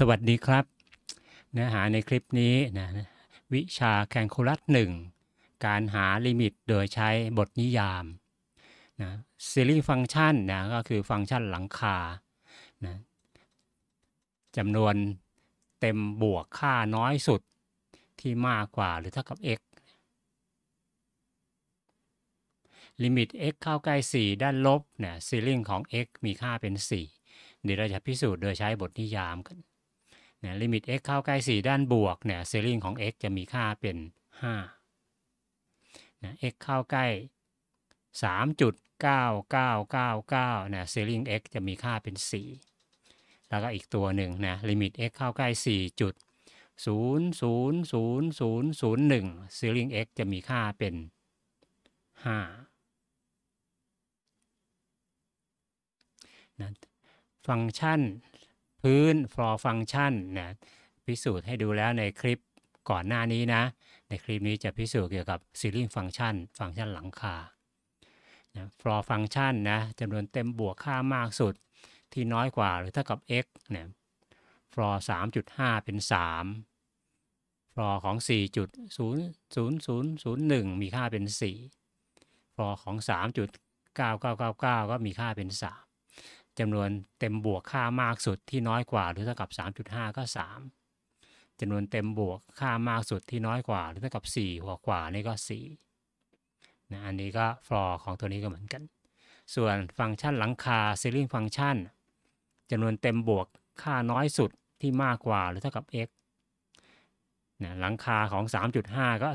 สวัสดีครับเนื้อหาในคลิปนี้นะวิชาแคนคูลัสหนึ่งการหาลิมิตโดยใช้บทนิยามนะซีรีส์ฟังก์ชันนะก็คือฟังก์ชันหลังคานะจำนวนเต็มบวกค่าน้อยสุดที่มากกว่าหรือเท่ากับ x ลิมิต x เข้าใกล้ 4 ด้านลบเนี่ยซีลิงของ x มีค่าเป็น4เดี๋ยวเราจะพิสูจน์โดยใช้บทนิยามกันเนี่ยลิมิต x เข้าใกล้ 4 ด้านบวก เนี่ยซีลิงของ x จะมีค่าเป็น5นะ x เข้าใกล้ 3.9999นะซีลิง x จะมีค่าเป็น 4 แล้วก็อีกตัวหนึ่งนะลิมิต x เข้าใกล้4จุด0 0 0 0 0 1ซีลิง x จะมีค่าเป็น5นะฟังก์ชันพื้น for function นะพิสูจน์ให้ดูแล้วในคลิปก่อนหน้านี้นะในคลิปนี้จะพิสูจน์เกี่ยวกับ ceiling function ฟังก์ชันหลังคานะ floor function นะจำนวนเต็มบวกค่ามากสุดที่น้อยกว่าหรือเท่ากับ x นะ floor 3.5 เป็น 3 floor ของ4.00001 มีค่าเป็น 4 floor ของ 3.9999ก็มีค่าเป็น 3จำนวนเต็มบวกค่ามากสุดที่น้อยกว่าหรือเท่ากับ 3.5 ก็ 3 จำนวนเต็มบวกค่ามากสุดที่น้อยกว่าหรือเท่ากับ 4 หัวกว่านี่ก็4นะอันนี้ก็ฟลอร์ของตัวนี้ก็เหมือนกัน ส่วนฟังก์ชันหลังคาซีลิงฟังก์ชันจำนวนเต็มบวกค่าน้อยสุดที่มากกว่าหรือเท่ากับ x นะหลังคาของ 3.5 ก็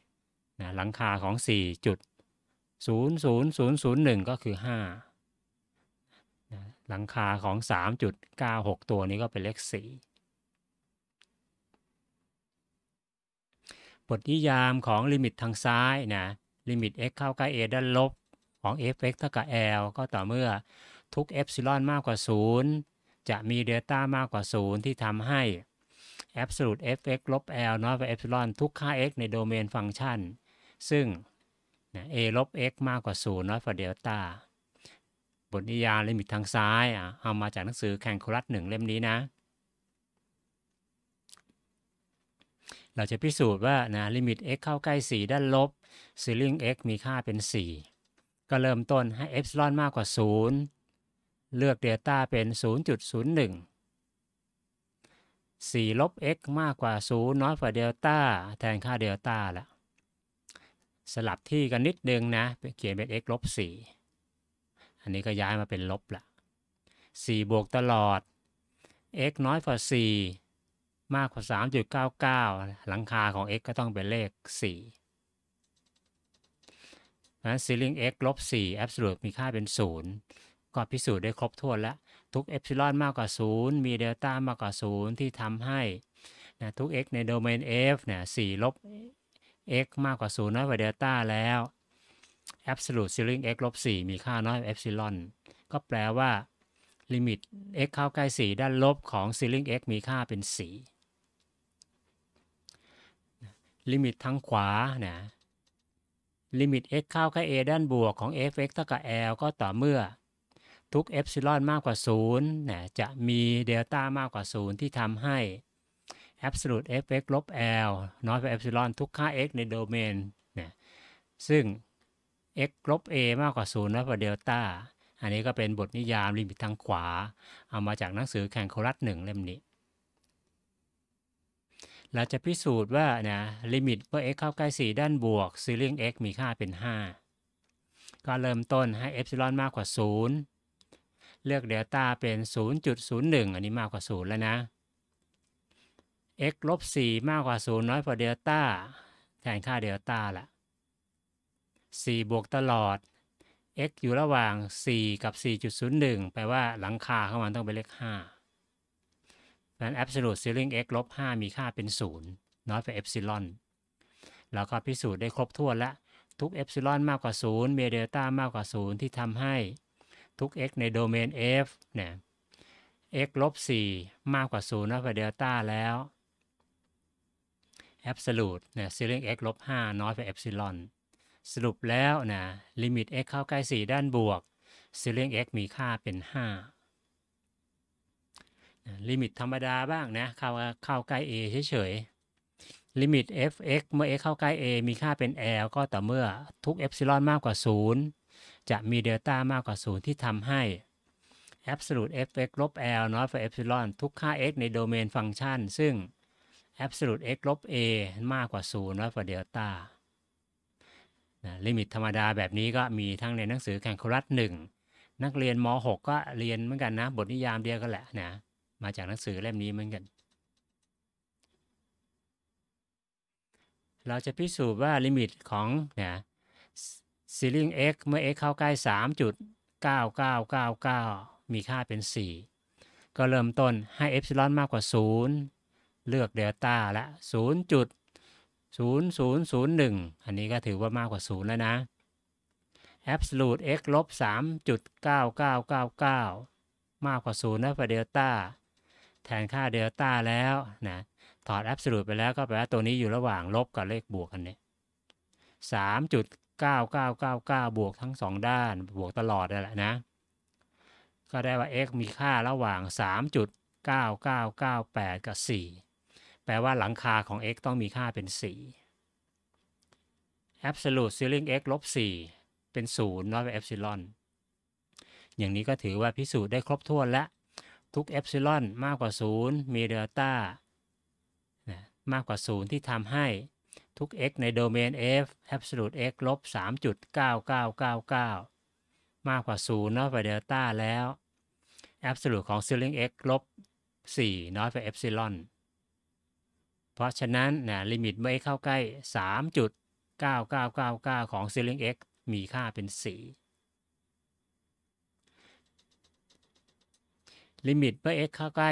4นะหลังคาของ 4 0 0 0 0 1ก็คือ 5หลังคาของ 3.96 ตัวนี้ก็เป็นเลข4บทนิยามของลิมิตทางซ้ายนะ ลิมิต x เข้าใกล้ a ด้านลบของ f(x) เท่ากับ l ก็ต่อเมื่อทุก n มากกว่า 0 จะมีเดต้ามากกว่า 0 ที่ทำให้ absolute f(x) ลบ l น้อยกว่านทุกค่า x ในโดเมนฟังก์ชัน ซึ่ง a ลบ x มากกว่า0น้อยกว่าเดลต้าบทนิยามลิมิตทางซ้ายอ่ะเอามาจากหนังสือแข่งคลรัสหนึ่งเล่มนี้นะ เราจะพิสูจน์ว่านะลิมิต x เข้าใกล้ 4 ด้านลบซีลิง x มีค่าเป็น 4 ก็เริ่มต้นให้เอฟซลอนมากกว่า 0 เลือกเลต้าเป็น 0.01 4ลบ x มากกว่า0น้อยกว่าเดลต้าแทนค่าเดลต้าละสลับที่กันนิดนึงนะเขียนเป็น x ลบ4อันนี้ก็ย้ายมาเป็นลบละ4 บวกตลอด x น้อยกว่า 4 มากกว่า 3.99 หลังคาของ x ก็ต้องเป็นเลข4เพราะฉะนั้น ceiling x ลบ4 absolute มีค่าเป็น 0 ก็พิสูจน์ได้ครบถ้วนแล้ว ทุกเอ s ิลอนมากกว่า 0 มีเดลต้ามากกว่า 0 ที่ทำให้นะทุก x ในโดเมน f เนี่ย4ลบ x มากกว่า 0 น้อยกว่าเดลต้าแล้ว absolute ceiling x ลบ4มีค่าน้อยเอฟซิล n ก็แปลว่า ลิมิต x เข้าใกล้ 4 ด้านลบของ ceiling x มีค่าเป็น 4 ลิมิตทางขวา นะ ลิมิต x เข้าใกล้ a ด้านบวกของ f(x) เท่ากับ l ก็ต่อเมื่อ ทุกเอฟซิล n มากกว่า0นะจะมีเดลต้ามากกว่า 0 ที่ทำให้ absolute f(x) ลบ l น้อยกว่า e p s i l o n ทุกค่า x ในโดเมนนะซึ่ง x ลบ a มากกว่า 0นล้วกว่าเดลต้า อันนี้ก็เป็นบทนิยามลิมิตทางขวา เอามาจากหนังสือแข่งโคลัสหนึ่งเล่มนี้ เราจะพิสูจน์ว่านะลิมิตเมื่อ x เข้าใกล้ 4 ด้านบวกซีียง x มีค่าเป็น 5 ก็เริ่มต้นให้เอฟซิลอนมากกว่า 0 เลือกเดลต้าเป็น 0.01 อันนี้มากกว่า 0 แล้วนะ x ลบ 4 มากกว่า 0 น้อยกว่าเดลต้า แทนค่าเดลต้าละ4บวกตลอด x อยู่ระหว่าง 4 กับ 4.01 แปลว่าหลังคาข้งมันต้องเป็นเลข5นั้น absolute ceiling x ลบ5มีค่าเป็น 0 น้อยไป e p เอฟซิลอน แล้วก็พิสูจน์ได้ครบถ้วนและ ทุกเอฟซิลอนมากกว่า 0 มีเดลต้ามากกว่า 0 ที่ทำให้ ทุก x ในโดเมน f เนี่ย x ลบ4มากกว่า0น้อยไปเดลต้าแล้ว absolute เนี่ย ceiling x ลบ5น้อยไป e p เอฟซิลอนสรุปแล้วนะลิมิต x เข้าใกล้ 4 ด้านบวกซีเรียง x มีค่าเป็น 5 ลิมิตธรรมดาบ้างนะเข้าเข้าใกล้ a เฉย ๆ ลิมิต f(x) เมื่อ x เข้าใกล้ a มีค่าเป็น l ก็ต่อเมื่อทุกเอฟซิลอนมากกว่า 0 จะมีเดลต้ามากกว่า 0 ที่ทำให้ absolute f(x) ลบ l น้อยกว่าเอฟซิลอนทุกค่า x ในโดเมนฟังก์ชัน ซึ่ง absolute x ลบ a มากกว่า0น้อยกว่าเดลต้านะลิมิตธรรมดาแบบนี้ก็มีทั้งในหนังสือแข่งครัฐหนึ่งนักเรียนม .6 ก็เรียนเหมือนกันนะ บทนิยามเดียวกันแหละนะมาจากหนังสือเล่มนี้เหมือนกัน เราจะพิสูจน์ว่าลิมิตของนะซีลิง x เมื่อ x เข้าใกล้ 3.9999 มีค่าเป็น 4 ก็เริ่มต้นให้เอฟซิลอนมากกว่า 0 เลือกเดลต้าละ0 0001 อันนี้ก็ถือว่ามากกว่า 0 แล้วนะ absolute x ลบ 3.9999 มากกว่า 0 นะประเดลต้าแทนค่าเดลต้าแล้วนะ ถอด absolute ไปแล้วก็แปลว่าตัวนี้อยู่ระหว่างลบกับเลขบวกกันเนี่ย3.9999 บวกทั้ง 2 ด้านบวกตลอดนั่นแหละนะ ก็ได้ว่า x มีค่าระหว่าง 3.9998 กับ 4แปลว่าหลังคาของ x ต้องมีค่าเป็น 4 absolute ceiling x ลบ 4 เป็น 0 น้อยกว่าเอฟซ l ลอน อย่างนี้ก็ถือว่าพิสูจน์ได้ครบถ้วนและ ทุกเอฟซ l ลอนมากกว่า 0 มีเดลต้า มากกว่า 0 ที่ทำให้ทุก x ในโดเมน f absolute x ลบ 3.9999 มากกว่า 0 น้อยกว่าเดลต้าแล้ว absolute ของ ceiling x ลบ 4น้อยกว่าเอฟซิลอนเพราะฉะนั้นนะลิมิตไม่เข้าใกล้ 3.9999 ของ ceiling x มีค่าเป็น 4 ลิมิตเมื่อ x เข้าใกล้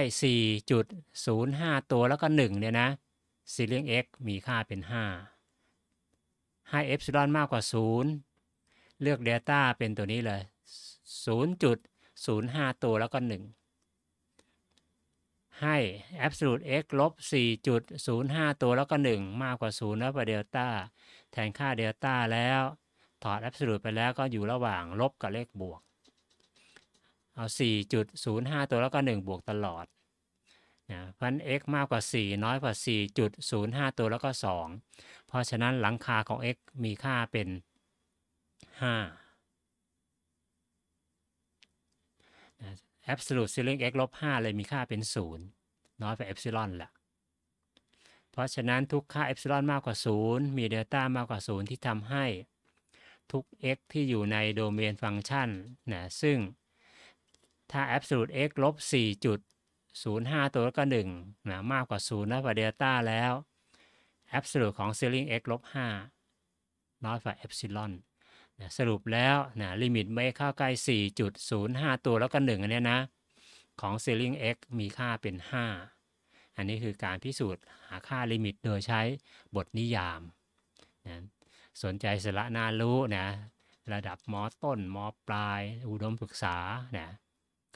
4.05 ตัวแล้วก็ 1 เนี่ยนะ ceiling x มีค่าเป็น 5 ให้ epsilon มากกว่า 0 เลือก Data เป็นตัวนี้เลย 0.05 ตัวแล้วก็ 1ให้ absolute x ลบ 4.05 ตัวแล้วก็ 1 มากกว่า0แล้วไปเดลต้าแทนค่าเดลต้าแล้วถอด absolute ไปแล้วก็อยู่ระหว่างลบกับเลขบวก เอา 4.05 ตัวแล้วก็ 1 บวกตลอดนะพัน x มากกว่า 4 น้อยกว่า 4.05 ตัวแล้วก็ 2 เพราะฉะนั้นหลังคาของ x มีค่าเป็น 5 absolute ceiling x ลบ 5 เลยมีค่าเป็น 0 น้อยกว่าเอฟซิลอนละ เพราะฉะนั้นทุกค่าเอฟซิลอนมากกว่า 0 มีเดลต้ามากกว่า 0 ที่ทำให้ ทุก x ที่อยู่ในโดเมนฟังก์ชัน นะ ซึ่ง ถ้า absolute x ลบ4จุด05 ตัว้ก็ 1 นะ มากกว่า 0 น้อยกว่าเดลต้าแล้ว absolute ของ ceiling x ลบ 5 น้อยกว่าเอฟซิลอนนะสรุปแล้วนะลิมิตไม่เข้าใกล้ 4.05 ตัวแล้วก็1อันนี้นะของ Ceiling X มีค่าเป็น 5 อันนี้คือการพิสูจน์หาค่าลิมิตโดยใช้บทนิยามนะสนใจสระนารู้นะ ระดับมอต้นมอปลาย อุดมศึกษานะ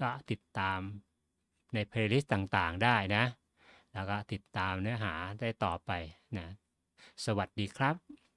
ก็ติดตามในเพลย์ลิสต์ต่างๆได้นะ แล้วก็ติดตามเนื้อหาได้ต่อไปนะสวัสดีครับ